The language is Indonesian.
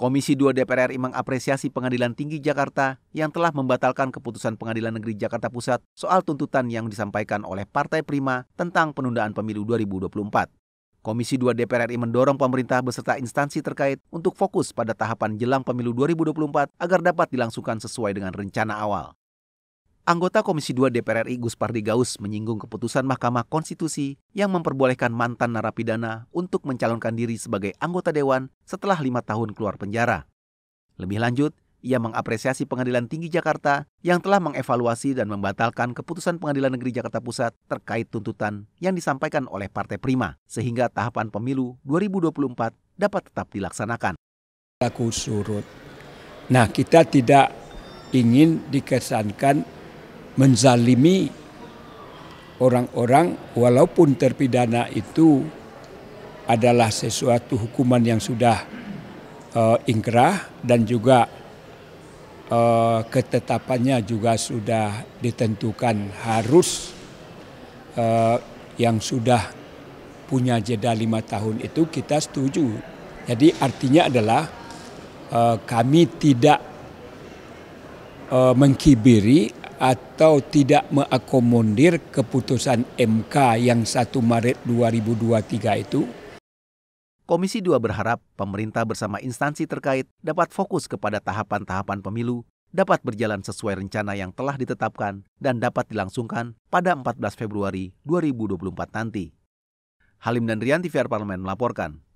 Komisi 2 DPR RI mengapresiasi Pengadilan Tinggi Jakarta yang telah membatalkan keputusan Pengadilan Negeri Jakarta Pusat soal tuntutan yang disampaikan oleh Partai Prima tentang penundaan pemilu 2024. Komisi 2 DPR RI mendorong pemerintah beserta instansi terkait untuk fokus pada tahapan jelang pemilu 2024 agar dapat dilangsungkan sesuai dengan rencana awal. Anggota Komisi 2 DPR RI Gus Pardi Gaus menyinggung keputusan Mahkamah Konstitusi yang memperbolehkan mantan narapidana untuk mencalonkan diri sebagai anggota dewan setelah lima tahun keluar penjara. Lebih lanjut, ia mengapresiasi Pengadilan Tinggi Jakarta yang telah mengevaluasi dan membatalkan keputusan Pengadilan Negeri Jakarta Pusat terkait tuntutan yang disampaikan oleh Partai Prima, sehingga tahapan pemilu 2024 dapat tetap dilaksanakan. Aku surut. Nah, kita tidak ingin dikesankan menzalimi orang-orang walaupun terpidana itu adalah sesuatu hukuman yang sudah uh, eh, ingkrah dan juga uh, ketetapannya juga sudah ditentukan harus uh, yang sudah punya jeda lima tahun itu kita setuju. Jadi artinya adalah uh, kami tidak uh, mengkibiri atau tidak mengakomodir keputusan MK yang 1 Maret 2023 itu? Komisi 2 berharap pemerintah bersama instansi terkait dapat fokus kepada tahapan-tahapan pemilu, dapat berjalan sesuai rencana yang telah ditetapkan dan dapat dilangsungkan pada 14 Februari 2024 nanti. Halim dan Rian TVR Parlemen melaporkan.